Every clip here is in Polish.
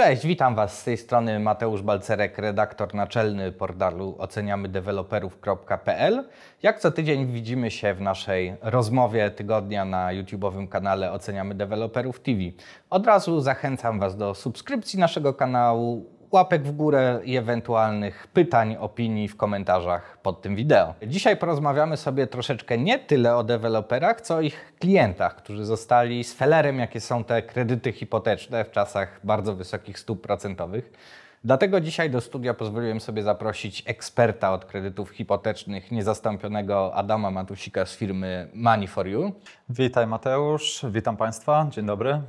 Cześć, witam Was z tej strony Mateusz Balcerek, redaktor naczelny portalu OceniamyDeveloperów.pl. Jak co tydzień widzimy się w naszej rozmowie tygodnia na YouTube'owym kanale Oceniamy Deweloperów TV. Od razu zachęcam Was do subskrypcji naszego kanału, łapek w górę i ewentualnych pytań, opinii w komentarzach pod tym wideo. Dzisiaj porozmawiamy sobie troszeczkę nie tyle o deweloperach, co o ich klientach, którzy zostali z felerem, jakie są te kredyty hipoteczne w czasach bardzo wysokich stóp procentowych. Dlatego dzisiaj do studia pozwoliłem sobie zaprosić eksperta od kredytów hipotecznych, niezastąpionego Adama Matusika z firmy Money4You. Witaj Mateusz, witam Państwa, dzień dobry.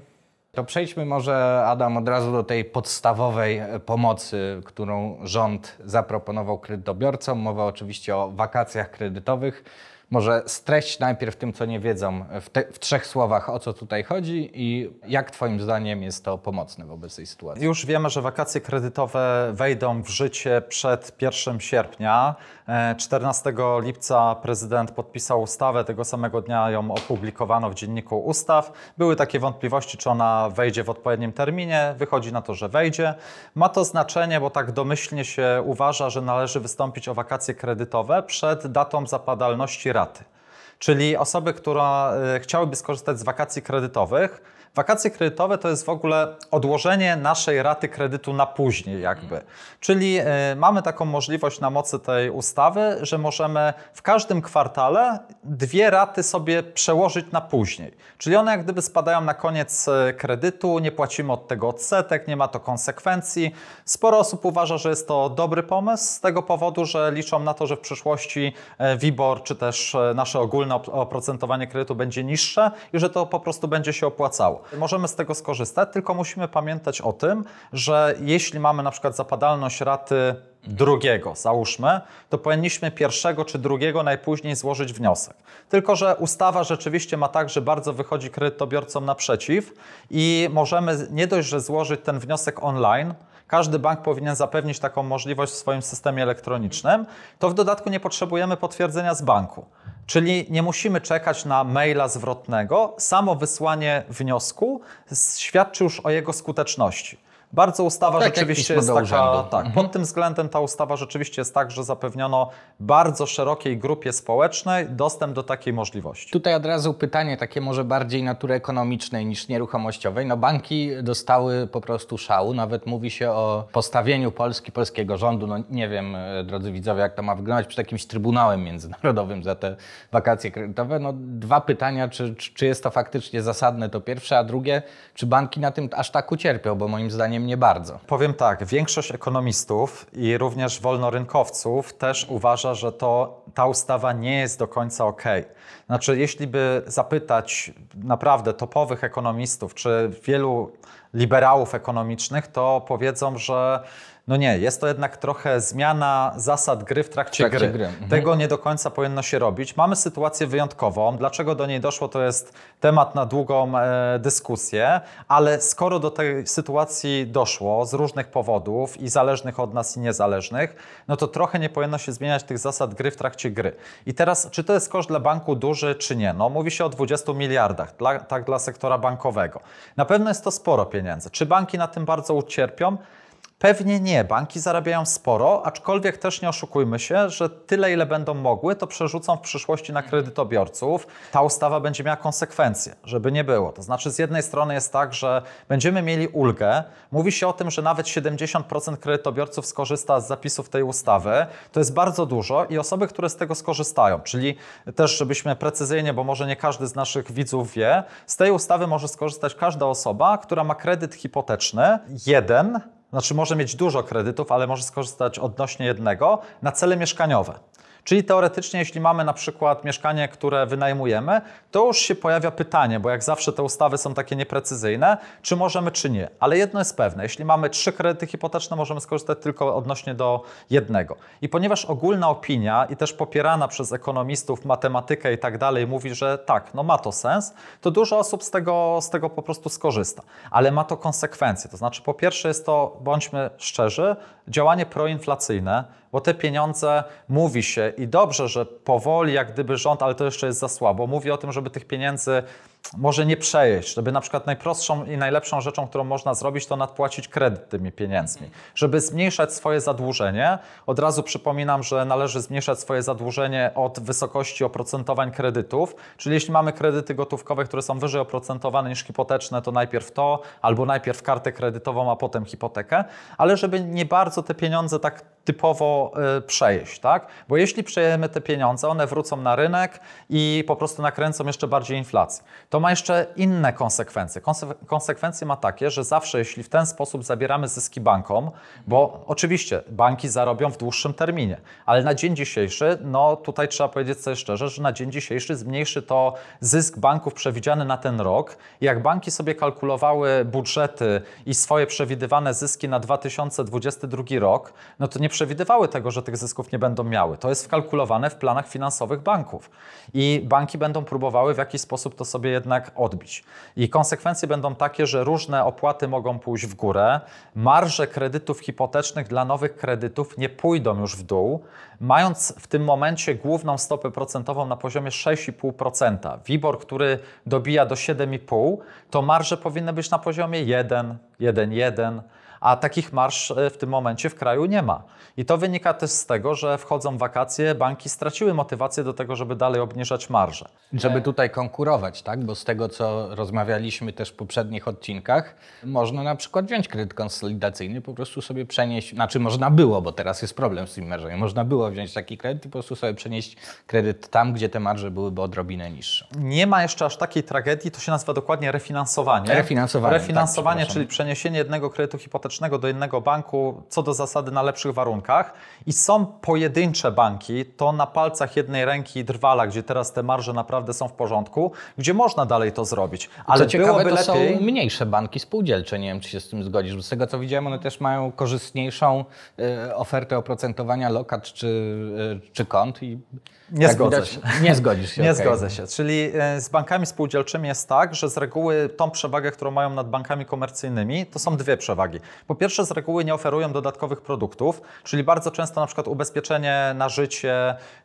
To przejdźmy może, Adam, od razu do tej podstawowej e, pomocy, którą rząd zaproponował kredytobiorcom. Mowa oczywiście o wakacjach kredytowych. Może streść najpierw tym, co nie wiedzą, w, te, w, trzech słowach, o co tutaj chodzi i jak Twoim zdaniem jest to pomocne wobec tej sytuacji? Już wiemy, że wakacje kredytowe wejdą w życie przed 1 sierpnia. 14 e, lipca prezydent podpisał ustawę, tego samego dnia ją opublikowano w dzienniku ustaw. Były takie wątpliwości, czy ona wejdzie w odpowiednim terminie. Wychodzi na to, że wejdzie. Ma to znaczenie, bo tak domyślnie się uważa, że należy wystąpić o wakacje kredytowe przed datą zapadalności raty. Czyli osoby, które chciałyby skorzystać z wakacji kredytowych, Wakacje kredytowe to jest w ogóle odłożenie naszej raty kredytu na później jakby. Czyli e, mamy taką możliwość na mocy tej ustawy, że możemy w każdym kwartale dwie raty sobie przełożyć na później. Czyli one jak gdyby spadają na koniec e, kredytu, nie płacimy od tego odsetek, nie ma to konsekwencji. Sporo osób uważa, że jest to dobry pomysł z tego powodu, że liczą na to, że w przyszłości e, WIBOR czy też nasze ogólne oprocentowanie kredytu będzie niższe i że to po prostu będzie się opłacało. Możemy z tego skorzystać, tylko musimy pamiętać o tym, że jeśli mamy na przykład zapadalność raty drugiego, załóżmy, to powinniśmy pierwszego czy drugiego najpóźniej złożyć wniosek. Tylko, że ustawa rzeczywiście ma tak, że bardzo wychodzi kredytobiorcom naprzeciw i możemy nie dość, że złożyć ten wniosek online, każdy bank powinien zapewnić taką możliwość w swoim systemie elektronicznym. To w dodatku nie potrzebujemy potwierdzenia z banku. Czyli nie musimy czekać na maila zwrotnego. Samo wysłanie wniosku świadczy już o jego skuteczności. Bardzo ustawa tak, rzeczywiście jest taka, tak, mhm. pod tym względem ta ustawa rzeczywiście jest tak, że zapewniono bardzo szerokiej grupie społecznej dostęp do takiej możliwości. Tutaj od razu pytanie takie może bardziej natury ekonomicznej niż nieruchomościowej. No banki dostały po prostu szału, nawet mówi się o postawieniu Polski, polskiego rządu, no nie wiem e, drodzy widzowie jak to ma wyglądać, przed jakimś trybunałem międzynarodowym za te wakacje kredytowe. No dwa pytania, czy, czy jest to faktycznie zasadne to pierwsze, a drugie, czy banki na tym aż tak ucierpią, bo moim zdaniem zdaniem nie bardzo. Powiem tak, większość ekonomistów i również wolnorynkowców też uważa, że to, ta ustawa nie jest do końca ok. Znaczy, jeśli by zapytać naprawdę topowych ekonomistów, czy wielu liberałów ekonomicznych, to powiedzą, że no nie, jest to jednak trochę zmiana zasad gry w trakcie, w trakcie gry. gry. Mhm. Tego nie do końca powinno się robić. Mamy sytuację wyjątkową. Dlaczego do niej doszło, to jest temat na długą e, dyskusję, ale skoro do tej sytuacji doszło z różnych powodów i zależnych od nas i niezależnych, no to trochę nie powinno się zmieniać tych zasad gry w trakcie gry. I teraz, czy to jest koszt dla banku duży, czy nie? No, mówi się o 20 miliardach, dla, tak dla sektora bankowego. Na pewno jest to sporo pieniędzy. Czy banki na tym bardzo ucierpią? Pewnie nie. Banki zarabiają sporo, aczkolwiek też nie oszukujmy się, że tyle, ile będą mogły, to przerzucą w przyszłości na mhm. kredytobiorców. Ta ustawa będzie miała konsekwencje, żeby nie było. To znaczy, z jednej strony jest tak, że będziemy mieli ulgę. Mówi się o tym, że nawet 70% kredytobiorców skorzysta z zapisów tej ustawy. To jest bardzo dużo i osoby, które z tego skorzystają, czyli też, żebyśmy precyzyjnie, bo może nie każdy z naszych widzów wie, z tej ustawy może skorzystać każda osoba, która ma kredyt hipoteczny, jeden znaczy może mieć dużo kredytów, ale może skorzystać odnośnie jednego na cele mieszkaniowe. Czyli teoretycznie, jeśli mamy na przykład mieszkanie, które wynajmujemy, to już się pojawia pytanie, bo jak zawsze te ustawy są takie nieprecyzyjne, czy możemy, czy nie. Ale jedno jest pewne, jeśli mamy trzy kredyty hipoteczne, możemy skorzystać tylko odnośnie do jednego. I ponieważ ogólna opinia i też popierana przez ekonomistów, matematykę i tak dalej mówi, że tak, no ma to sens, to dużo osób z tego, z tego po prostu skorzysta. Ale ma to konsekwencje. To znaczy, po pierwsze jest to, bądźmy szczerzy, działanie proinflacyjne, bo te pieniądze mówi się i dobrze, że powoli, jak gdyby rząd, ale to jeszcze jest za słabo, mówi o tym, żeby tych pieniędzy może nie przejeść, żeby na przykład najprostszą i najlepszą rzeczą, którą można zrobić, to nadpłacić kredyt tymi pieniędzmi, żeby zmniejszać swoje zadłużenie. Od razu przypominam, że należy zmniejszać swoje zadłużenie od wysokości oprocentowań kredytów, czyli jeśli mamy kredyty gotówkowe, które są wyżej oprocentowane niż hipoteczne, to najpierw to, albo najpierw kartę kredytową, a potem hipotekę, ale żeby nie bardzo te pieniądze tak typowo y, przejeść, tak? Bo jeśli przejemy te pieniądze, one wrócą na rynek i po prostu nakręcą jeszcze bardziej inflację. To ma jeszcze inne konsekwencje. Konsekwencje ma takie, że zawsze jeśli w ten sposób zabieramy zyski bankom, bo oczywiście banki zarobią w dłuższym terminie, ale na dzień dzisiejszy, no tutaj trzeba powiedzieć sobie szczerze, że na dzień dzisiejszy zmniejszy to zysk banków przewidziany na ten rok. Jak banki sobie kalkulowały budżety i swoje przewidywane zyski na 2022 drugi rok, no to nie przewidywały tego, że tych zysków nie będą miały. To jest wkalkulowane w planach finansowych banków. I banki będą próbowały w jakiś sposób to sobie jednak odbić. I konsekwencje będą takie, że różne opłaty mogą pójść w górę, marże kredytów hipotecznych dla nowych kredytów nie pójdą już w dół, mając w tym momencie główną stopę procentową na poziomie 6,5%. WIBOR, który dobija do 7,5%, to marże powinny być na poziomie 1, 1,1% a takich marsz e, w tym momencie w kraju nie ma. I to wynika też z tego, że wchodzą wakacje, banki straciły motywację do tego, żeby dalej obniżać marże. Żeby tutaj konkurować, tak? Bo z tego, co rozmawialiśmy też w poprzednich odcinkach, można na przykład wziąć kredyt konsolidacyjny, po prostu sobie przenieść, znaczy można było, bo teraz jest problem z tym marżami, można było wziąć taki kredyt i po prostu sobie przenieść kredyt tam, gdzie te marże byłyby odrobinę niższe. Nie ma jeszcze aż takiej tragedii, to się nazywa dokładnie refinansowanie. Refinansowanie, tak, Refinansowanie, tak, czyli przeniesienie jednego kredytu hipotecznego do innego banku, co do zasady na lepszych warunkach. I są pojedyncze banki, to na palcach jednej ręki drwala, gdzie teraz te marże naprawdę są w porządku, gdzie można dalej to zrobić. Ale co ciekawe, to lepiej... są mniejsze banki spółdzielcze, nie wiem czy się z tym zgodzisz, bo z tego co widziałem one też mają korzystniejszą e, ofertę oprocentowania lokat czy, e, czy kont i nie tak zgodzę widać, się. Nie zgodzisz się. Nie okay. zgodzę się. Czyli e, z bankami spółdzielczymi jest tak, że z reguły tą przewagę, którą mają nad bankami komercyjnymi, to są dwie przewagi. Po pierwsze, z reguły nie oferują dodatkowych produktów, czyli bardzo często na przykład ubezpieczenie na życie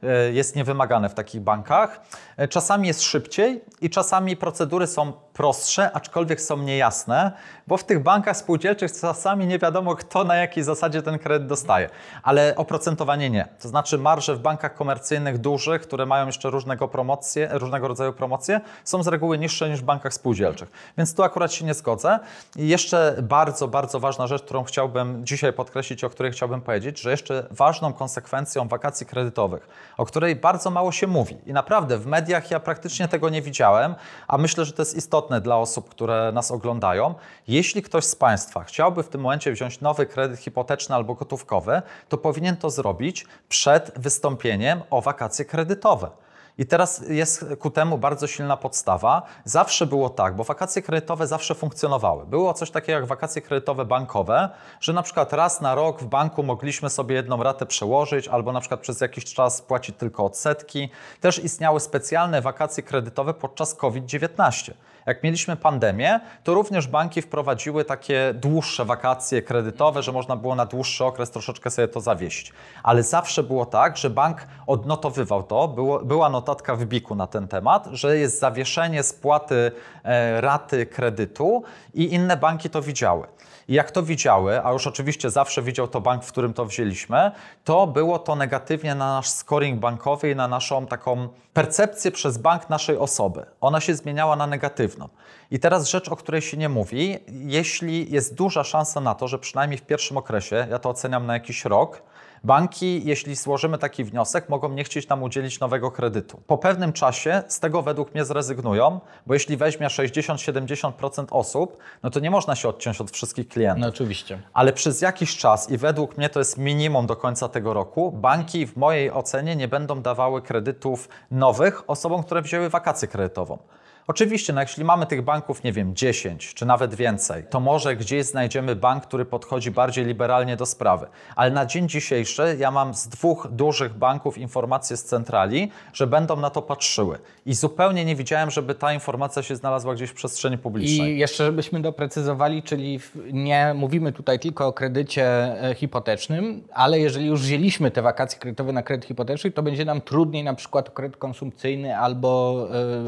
e, jest niewymagane w takich bankach. E, czasami jest szybciej i czasami procedury są prostsze, aczkolwiek są niejasne, bo w tych bankach spółdzielczych czasami nie wiadomo, kto na jakiej zasadzie ten kredyt dostaje. Ale oprocentowanie nie. To znaczy marże w bankach komercyjnych dużych, które mają jeszcze różnego, promocje, różnego rodzaju promocje, są z reguły niższe niż w bankach spółdzielczych. Więc tu akurat się nie zgodzę. I jeszcze bardzo, bardzo ważna rzecz, którą chciałbym dzisiaj podkreślić, o której chciałbym powiedzieć, że jeszcze ważną konsekwencją wakacji kredytowych, o której bardzo mało się mówi i naprawdę w mediach ja praktycznie tego nie widziałem, a myślę, że to jest istotne, istotne dla osób, które nas oglądają. Jeśli ktoś z Państwa chciałby w tym momencie wziąć nowy kredyt hipoteczny albo gotówkowy, to powinien to zrobić przed wystąpieniem o wakacje kredytowe. I teraz jest ku temu bardzo silna podstawa. Zawsze było tak, bo wakacje kredytowe zawsze funkcjonowały. Było coś takiego jak wakacje kredytowe bankowe, że na przykład raz na rok w banku mogliśmy sobie jedną ratę przełożyć, albo na przykład przez jakiś czas płacić tylko odsetki. Też istniały specjalne wakacje kredytowe podczas COVID-19. Jak mieliśmy pandemię, to również banki wprowadziły takie dłuższe wakacje kredytowe, że można było na dłuższy okres troszeczkę sobie to zawieść. Ale zawsze było tak, że bank odnotowywał to, było, była notatka w biku na ten temat, że jest zawieszenie spłaty e, raty kredytu i inne banki to widziały. I jak to widziały, a już oczywiście zawsze widział to bank, w którym to wzięliśmy, to było to negatywnie na nasz scoring bankowy i na naszą taką percepcję przez bank naszej osoby. Ona się zmieniała na negatywną. I teraz rzecz, o której się nie mówi, jeśli jest duża szansa na to, że przynajmniej w pierwszym okresie, ja to oceniam na jakiś rok, Banki, jeśli złożymy taki wniosek, mogą nie chcieć nam udzielić nowego kredytu. Po pewnym czasie z tego według mnie zrezygnują, bo jeśli weźmie 60-70% osób, no to nie można się odciąć od wszystkich klientów. No oczywiście. Ale przez jakiś czas i według mnie to jest minimum do końca tego roku, banki w mojej ocenie nie będą dawały kredytów nowych osobom, które wzięły wakację kredytową. Oczywiście, no jeśli mamy tych banków, nie wiem, 10 czy nawet więcej, to może gdzieś znajdziemy bank, który podchodzi bardziej liberalnie do sprawy. Ale na dzień dzisiejszy ja mam z dwóch dużych banków informacje z centrali, że będą na to patrzyły i zupełnie nie widziałem, żeby ta informacja się znalazła gdzieś w przestrzeni publicznej. I jeszcze żebyśmy doprecyzowali, czyli nie mówimy tutaj tylko o kredycie e, hipotecznym, ale jeżeli już wzięliśmy te wakacje kredytowe na kredyt hipoteczny, to będzie nam trudniej na przykład o kredyt konsumpcyjny albo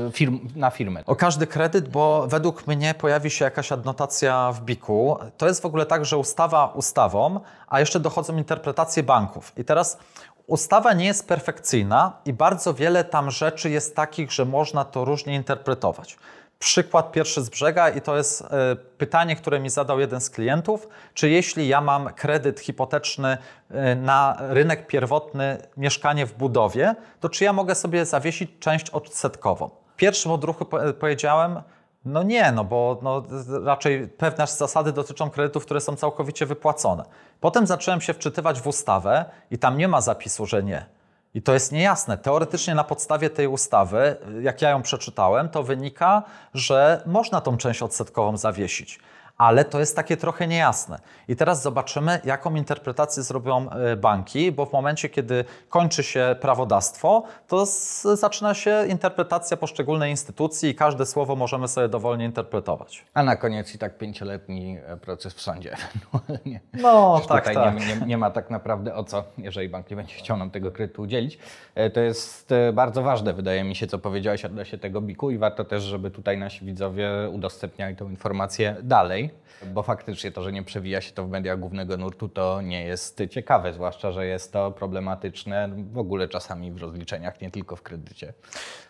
e, firm, na firmę. O każdy kredyt, bo według mnie pojawi się jakaś adnotacja w BIK-u. To jest w ogóle tak, że ustawa ustawą, a jeszcze dochodzą interpretacje banków. I teraz Ustawa nie jest perfekcyjna i bardzo wiele tam rzeczy jest takich, że można to różnie interpretować. Przykład pierwszy z brzega i to jest e, pytanie, które mi zadał jeden z klientów, czy jeśli ja mam kredyt hipoteczny e, na rynek pierwotny, mieszkanie w budowie, to czy ja mogę sobie zawiesić część odsetkową? W pierwszym odruchu e, powiedziałem, no nie, no bo no, raczej pewne zasady dotyczą kredytów, które są całkowicie wypłacone. Potem zacząłem się wczytywać w ustawę i tam nie ma zapisu, że nie. I to jest niejasne. Teoretycznie na podstawie tej ustawy, jak ja ją przeczytałem, to wynika, że można tą część odsetkową zawiesić ale to jest takie trochę niejasne. I teraz zobaczymy, jaką interpretację zrobią e, banki, bo w momencie, kiedy kończy się prawodawstwo, to zaczyna się interpretacja poszczególnej instytucji i każde słowo możemy sobie dowolnie interpretować. A na koniec i tak pięcioletni e, proces w sądzie No, tak, tutaj tak. Nie, nie, nie, ma tak naprawdę o co, jeżeli bank nie będzie chciał nam tego kredytu udzielić. E, to jest bardzo ważne, wydaje mi się, co powiedziałeś odnośnie tego biku i warto też, żeby tutaj nasi widzowie udostępniali tą informację dalej. Bo faktycznie to, że nie przewija się to w mediach głównego nurtu, to nie jest ciekawe, zwłaszcza, że jest to problematyczne w ogóle czasami w rozliczeniach, nie tylko w kredycie.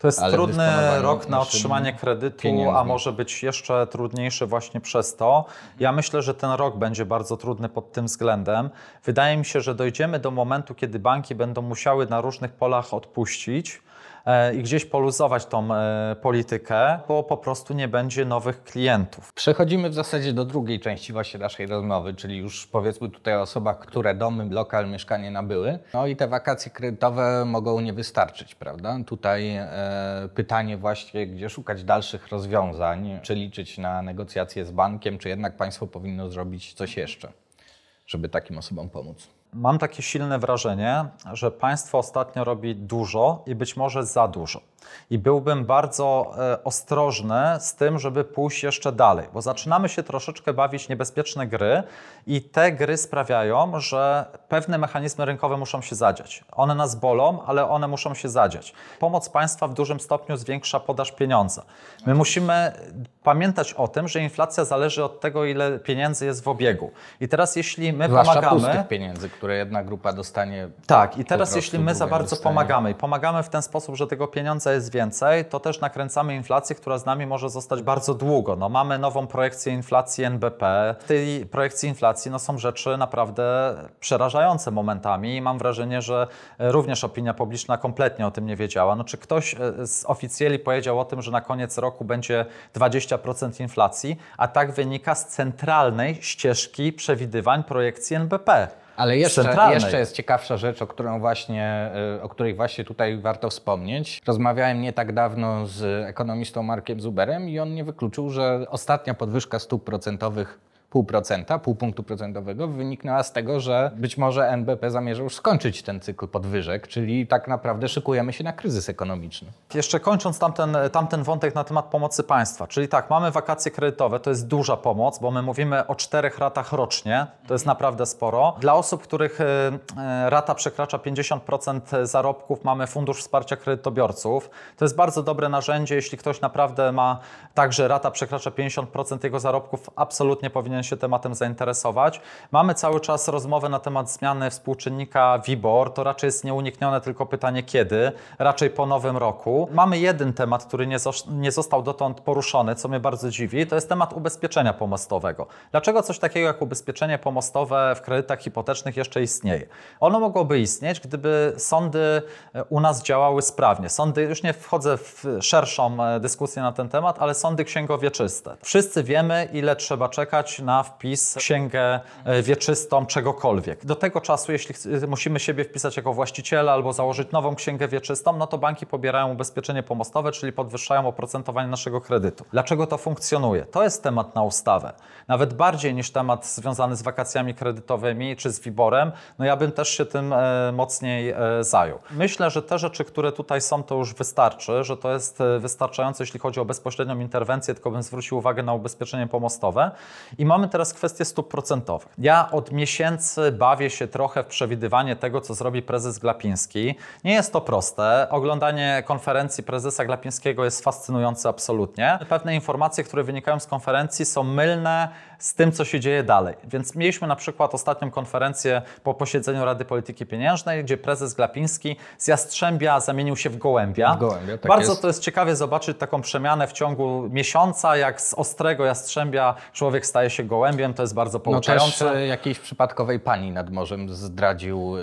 To jest trudny rok na otrzymanie kredytu, pieniędzmi. a może być jeszcze trudniejszy właśnie przez to. Ja myślę, że ten rok będzie bardzo trudny pod tym względem. Wydaje mi się, że dojdziemy do momentu, kiedy banki będą musiały na różnych polach odpuścić E, i gdzieś poluzować tą e, politykę, bo po prostu nie będzie nowych klientów. Przechodzimy w zasadzie do drugiej części właśnie naszej rozmowy, czyli już powiedzmy tutaj o osobach, które domy, lokal, mieszkanie nabyły. No i te wakacje kredytowe mogą nie wystarczyć, prawda? Tutaj e, pytanie właśnie, gdzie szukać dalszych rozwiązań, czy liczyć na negocjacje z bankiem, czy jednak państwo powinno zrobić coś jeszcze, żeby takim osobom pomóc? Mam takie silne wrażenie, że państwo ostatnio robi dużo i być może za dużo. I byłbym bardzo e, ostrożny z tym, żeby pójść jeszcze dalej, bo zaczynamy się troszeczkę bawić niebezpieczne gry, i te gry sprawiają, że pewne mechanizmy rynkowe muszą się zadziać. One nas bolą, ale one muszą się zadziać. Pomoc państwa w dużym stopniu zwiększa podaż pieniądza. My musimy pamiętać o tym, że inflacja zależy od tego, ile pieniędzy jest w obiegu. I teraz, jeśli my Zwłaszcza pomagamy. pustych pieniędzy, które jedna grupa dostanie. Tak, i teraz, jeśli my za bardzo dostanie. pomagamy i pomagamy w ten sposób, że tego pieniądza co jest więcej, to też nakręcamy inflację, która z nami może zostać bardzo długo. No, mamy nową projekcję inflacji NBP. W tej projekcji inflacji no, są rzeczy naprawdę przerażające momentami i mam wrażenie, że e, również opinia publiczna kompletnie o tym nie wiedziała. No, czy ktoś e, z oficjeli powiedział o tym, że na koniec roku będzie 20% inflacji, a tak wynika z centralnej ścieżki przewidywań projekcji NBP. Ale jeszcze, jeszcze jest ciekawsza rzecz, o, którą właśnie, e, o której właśnie tutaj warto wspomnieć. Rozmawiałem nie tak dawno z ekonomistą Markiem Zuberem i on nie wykluczył, że ostatnia podwyżka stóp procentowych pół procenta, pół punktu procentowego wyniknęła z tego, że być może NBP zamierza już skończyć ten cykl podwyżek, czyli tak naprawdę szykujemy się na kryzys ekonomiczny. Jeszcze kończąc tamten, tamten wątek na temat pomocy państwa, czyli tak, mamy wakacje kredytowe, to jest duża pomoc, bo my mówimy o czterech ratach rocznie, to jest naprawdę sporo. Dla osób, których y, y, rata przekracza 50% zarobków, mamy Fundusz Wsparcia Kredytobiorców. To jest bardzo dobre narzędzie, jeśli ktoś naprawdę ma tak, że rata przekracza 50% jego zarobków, absolutnie powinien powinien się tematem zainteresować. Mamy cały czas rozmowę na temat zmiany współczynnika WIBOR. To raczej jest nieuniknione, tylko pytanie kiedy, raczej po nowym roku. Mamy jeden temat, który nie, nie został dotąd poruszony, co mnie bardzo dziwi, to jest temat ubezpieczenia pomostowego. Dlaczego coś takiego jak ubezpieczenie pomostowe w kredytach hipotecznych jeszcze istnieje? Ono mogłoby istnieć, gdyby sądy e, u nas działały sprawnie. Sądy, już nie wchodzę w szerszą e, dyskusję na ten temat, ale sądy księgowieczyste. Wszyscy wiemy, ile trzeba czekać na wpis księgę e, wieczystą czegokolwiek. Do tego czasu, jeśli musimy siebie wpisać jako właściciela albo założyć nową księgę wieczystą, no to banki pobierają ubezpieczenie pomostowe, czyli podwyższają oprocentowanie naszego kredytu. Dlaczego to funkcjonuje? To jest temat na ustawę. Nawet bardziej niż temat związany z wakacjami kredytowymi czy z wyborem, no ja bym też się tym e, mocniej e, zajął. Myślę, że te rzeczy, które tutaj są, to już wystarczy, że to jest wystarczające, jeśli chodzi o bezpośrednią interwencję, tylko bym zwrócił uwagę na ubezpieczenie pomostowe i mam mamy teraz kwestie stóp procentowych. Ja od miesięcy bawię się trochę w przewidywanie tego, co zrobi prezes Glapiński. Nie jest to proste. Oglądanie konferencji prezesa Glapińskiego jest fascynujące absolutnie. Pewne informacje, które wynikają z konferencji są mylne z tym, co się dzieje dalej. Więc mieliśmy na przykład ostatnią konferencję po posiedzeniu Rady Polityki Pieniężnej, gdzie prezes Glapiński z Jastrzębia zamienił się w Gołębia. gołębia tak Bardzo jest. to jest ciekawie zobaczyć taką przemianę w ciągu miesiąca, jak z ostrego Jastrzębia człowiek staje się gołębiem, to jest bardzo pouczające. No też e, jakiejś przypadkowej pani nad morzem zdradził,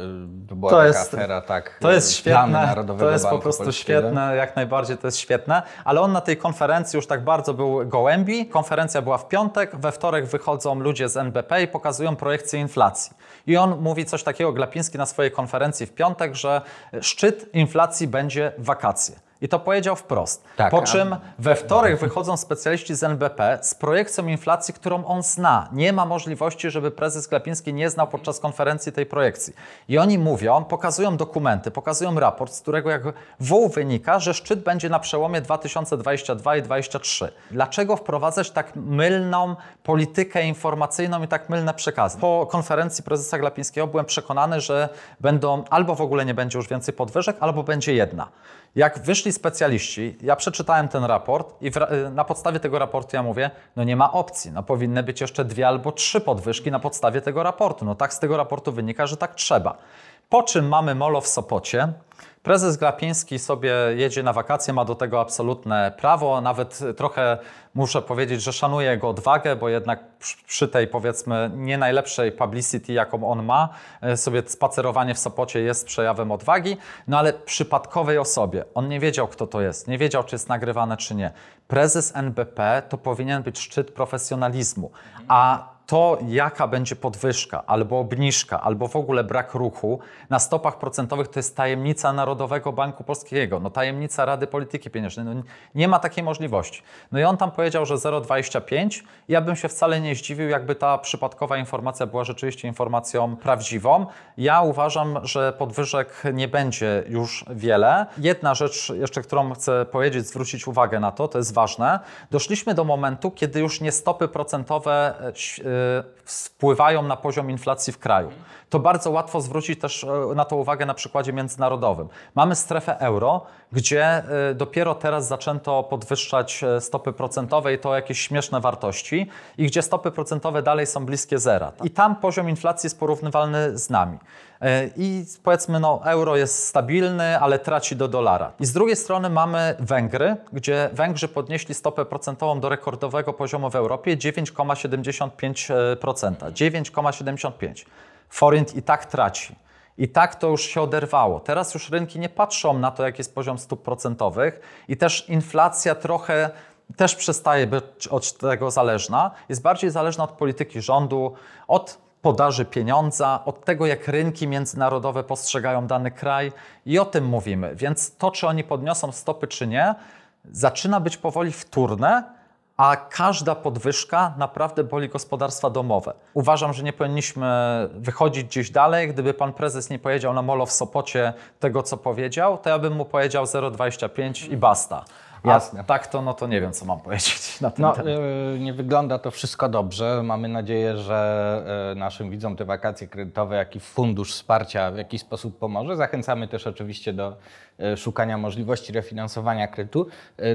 e, to była to taka jest, afera, tak. To jest e, świetne, to jest po prostu świetne, jak najbardziej to jest świetne, ale on na tej konferencji już tak bardzo był gołębi. Konferencja była w piątek, we wtorek wychodzą ludzie z NBP i pokazują projekcję inflacji. I on mówi coś takiego, Glapiński, na swojej konferencji w piątek, że szczyt inflacji będzie wakacje. I to powiedział wprost. Tak, po czym we wtorek wychodzą specjaliści z NBP z projekcją inflacji, którą on zna. Nie ma możliwości, żeby prezes Klepiński nie znał podczas konferencji tej projekcji. I oni mówią, pokazują dokumenty, pokazują raport, z którego jak wół wynika, że szczyt będzie na przełomie 2022 i 2023. Dlaczego wprowadzać tak mylną politykę informacyjną i tak mylne przekazy? Po konferencji prezesa prezesa Glapińskiego byłem przekonany, że będą albo w ogóle nie będzie już więcej podwyżek, albo będzie jedna. Jak wyszli specjaliści, ja przeczytałem ten raport i y, na podstawie tego raportu ja mówię, no nie ma opcji, no powinny być jeszcze dwie albo trzy podwyżki na podstawie tego raportu. No tak z tego raportu wynika, że tak trzeba. Po czym mamy molo w Sopocie. Prezes Glapiński sobie jedzie na wakacje, ma do tego absolutne prawo. Nawet trochę muszę powiedzieć, że szanuję jego odwagę, bo jednak przy tej powiedzmy nie najlepszej publicity, jaką on ma, e, sobie spacerowanie w Sopocie jest przejawem odwagi. No ale przypadkowej osobie, on nie wiedział, kto to jest, nie wiedział, czy jest nagrywane, czy nie. Prezes NBP to powinien być szczyt profesjonalizmu, a to, jaka będzie podwyżka, albo obniżka, albo w ogóle brak ruchu na stopach procentowych, to jest tajemnica Narodowego Banku Polskiego, no tajemnica Rady Polityki Pieniężnej. No, nie ma takiej możliwości. No i on tam powiedział, że 0,25. Ja bym się wcale nie zdziwił, jakby ta przypadkowa informacja była rzeczywiście informacją prawdziwą. Ja uważam, że podwyżek nie będzie już wiele. Jedna rzecz jeszcze, którą chcę powiedzieć, zwrócić uwagę na to, to jest ważne. Doszliśmy do momentu, kiedy już nie stopy procentowe e, e, Y, wpływają na poziom inflacji w kraju. To bardzo łatwo zwrócić też e, na to uwagę na przykładzie międzynarodowym. Mamy strefę euro, gdzie y, dopiero teraz zaczęto podwyższać e, stopy procentowe i to jakieś śmieszne wartości, i gdzie stopy procentowe dalej są bliskie zera. I tam poziom inflacji jest porównywalny z nami. E, i powiedzmy no euro jest stabilny, ale traci do dolara. I z drugiej strony mamy Węgry, gdzie Węgrzy podnieśli stopę procentową do rekordowego poziomu w Europie 9,75%. 9,75. Forint i tak traci. I tak to już się oderwało. Teraz już rynki nie patrzą na to, jaki jest poziom stóp procentowych i też inflacja trochę też przestaje być od tego zależna. Jest bardziej zależna od polityki rządu, od podaży pieniądza, od tego, jak rynki międzynarodowe postrzegają dany kraj i o tym mówimy. Więc to, czy oni podniosą stopy, czy nie, zaczyna być powoli wtórne, a każda podwyżka naprawdę boli gospodarstwa domowe. Uważam, że nie powinniśmy wychodzić gdzieś dalej. Gdyby pan prezes nie powiedział na molo w Sopocie tego, co powiedział, to ja bym mu powiedział 0,25 i basta. Jasne. A tak to, no to nie wiem, co mam powiedzieć na ten no, temat. Y, nie wygląda to wszystko dobrze. Mamy nadzieję, że y, naszym widzom te wakacje kredytowe, jak i fundusz wsparcia w jakiś sposób pomoże. Zachęcamy też oczywiście do y, szukania możliwości refinansowania kredytu.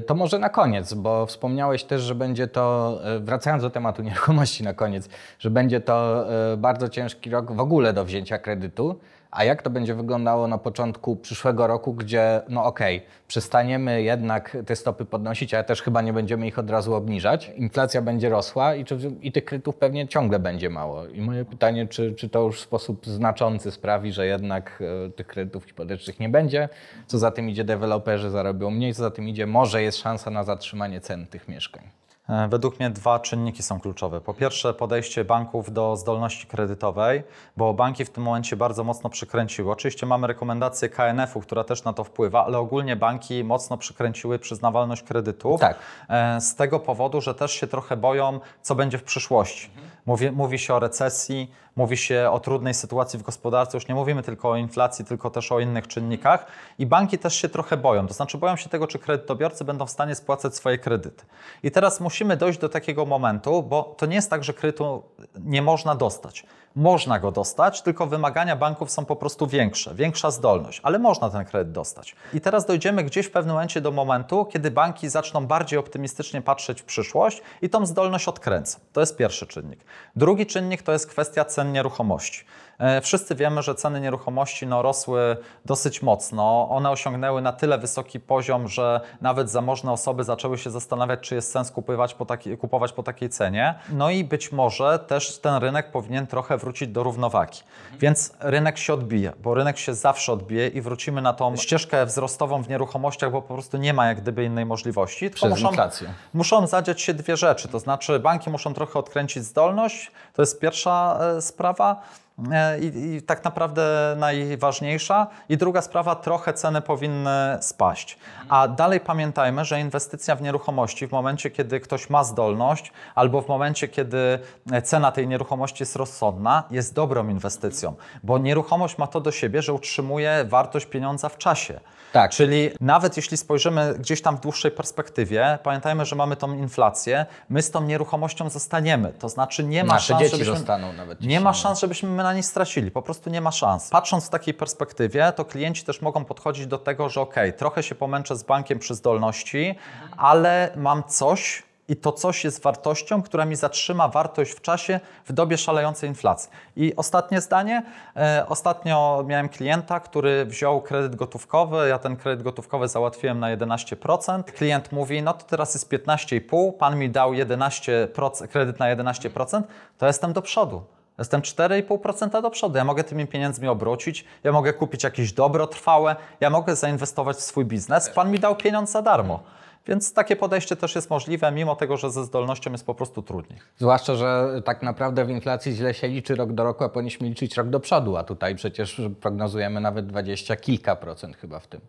To może na koniec, bo wspomniałeś też, że będzie to, wracając do tematu nieruchomości na koniec, że będzie to bardzo ciężki rok w ogóle do wzięcia kredytu. A jak to będzie wyglądało na początku przyszłego roku, gdzie no okej, okay, przestaniemy jednak te stopy podnosić, ale też chyba nie będziemy ich od razu obniżać. Inflacja będzie rosła i, czy, i tych kredytów pewnie ciągle będzie mało. I moje pytanie, czy, czy to już w sposób znaczący sprawi, że jednak e, tych kredytów hipotecznych nie będzie? Co za tym idzie, deweloperzy zarobią mniej, co za tym idzie, może jest szansa na zatrzymanie cen tych mieszkań. E, według mnie dwa czynniki są kluczowe. Po pierwsze, podejście banków do zdolności kredytowej, bo banki w tym momencie bardzo mocno przykręciły. Oczywiście mamy rekomendację KNF-u, która też na to wpływa, ale ogólnie banki mocno przykręciły przyznawalność kredytów. Tak. E, z tego powodu, że też się trochę boją, co będzie w przyszłości. Mhm. Mówi, mówi się o recesji, mówi się o trudnej sytuacji w gospodarce, już nie mówimy tylko o inflacji, tylko też o innych czynnikach i banki też się trochę boją, to znaczy boją się tego, czy kredytobiorcy będą w stanie spłacać swoje kredyty. I teraz musimy dojść do takiego momentu, bo to nie jest tak, że kredytu nie można dostać. Można go dostać, tylko wymagania banków są po prostu większe, większa zdolność, ale można ten kredyt dostać. I teraz dojdziemy gdzieś w pewnym momencie do momentu, kiedy banki zaczną bardziej optymistycznie patrzeć w przyszłość i tą zdolność odkręcą. To jest pierwszy czynnik. Drugi czynnik to jest kwestia cen nieruchomości. E, wszyscy wiemy, że ceny nieruchomości no, rosły dosyć mocno. One osiągnęły na tyle wysoki poziom, że nawet zamożne osoby zaczęły się zastanawiać, czy jest sens kupować po, taki, kupować po takiej cenie. No i być może też ten rynek powinien trochę wrócić do równowagi. Mhm. Więc rynek się odbije, bo rynek się zawsze odbije i wrócimy na tą ścieżkę wzrostową w nieruchomościach, bo po prostu nie ma jak gdyby innej możliwości. Przez muszą, inflację. Muszą zadziać się dwie rzeczy, to znaczy banki muszą trochę odkręcić zdolność, to jest pierwsza e, sprawa. E, I, I, tak naprawdę najważniejsza. I druga sprawa, trochę ceny powinny spaść. A dalej pamiętajmy, że inwestycja w nieruchomości w momencie, kiedy ktoś ma zdolność, albo w momencie, kiedy e, cena tej nieruchomości jest rozsądna, jest dobrą inwestycją, bo nieruchomość ma to do siebie, że utrzymuje wartość pieniądza w czasie. Tak. Czyli nawet jeśli spojrzymy gdzieś tam w dłuższej perspektywie, pamiętajmy, że mamy tą inflację, my z tą nieruchomością zostaniemy. To znaczy nie ma Nasze szans, dzieci żebyśmy, zostaną nawet. Nie ma szans, żebyśmy my na niej stracili, po prostu nie ma szans. Patrząc w takiej perspektywie, to klienci też mogą podchodzić do tego, że ok, trochę się pomęczę z bankiem przy zdolności, ale mam coś, i to coś jest wartością, która mi zatrzyma wartość w czasie w dobie szalejącej inflacji. I ostatnie zdanie. E, ostatnio miałem klienta, który wziął kredyt gotówkowy. Ja ten kredyt gotówkowy załatwiłem na 11%. Klient mówi: No to teraz jest 15,5, pan mi dał 11%, kredyt na 11%, to jestem do przodu. Jestem 4,5% do przodu. Ja mogę tymi pieniędzmi obrócić, ja mogę kupić jakieś dobro trwałe, ja mogę zainwestować w swój biznes. Pan mi dał pieniądze za darmo. Więc takie podejście też jest możliwe, mimo tego, że ze zdolnością jest po prostu trudniej. Zwłaszcza, że tak naprawdę w inflacji źle się liczy rok do roku, a powinniśmy liczyć rok do przodu, a tutaj przecież prognozujemy nawet dwadzieścia kilka procent chyba w tym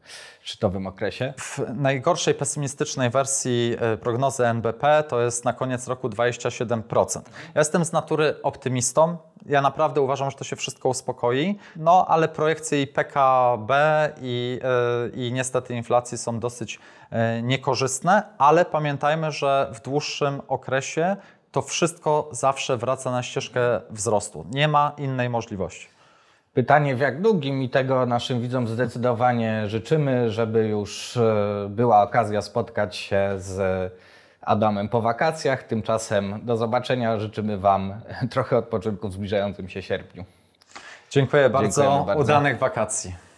czytowym okresie. W najgorszej pesymistycznej wersji e, prognozy NBP to jest na koniec roku 27%. Ja jestem z natury optymistą, ja naprawdę uważam, że to się wszystko uspokoi, no ale projekcje i PKB i, yy, i niestety inflacji są dosyć E, niekorzystne, ale pamiętajmy, że w dłuższym okresie to wszystko zawsze wraca na ścieżkę wzrostu. Nie ma innej możliwości. Pytanie w jak długim i tego naszym widzom zdecydowanie życzymy, żeby już e, była okazja spotkać się z Adamem po wakacjach. Tymczasem do zobaczenia. Życzymy Wam trochę odpoczynku w zbliżającym się sierpniu. Dziękuję bardzo. bardzo. Udanych wakacji.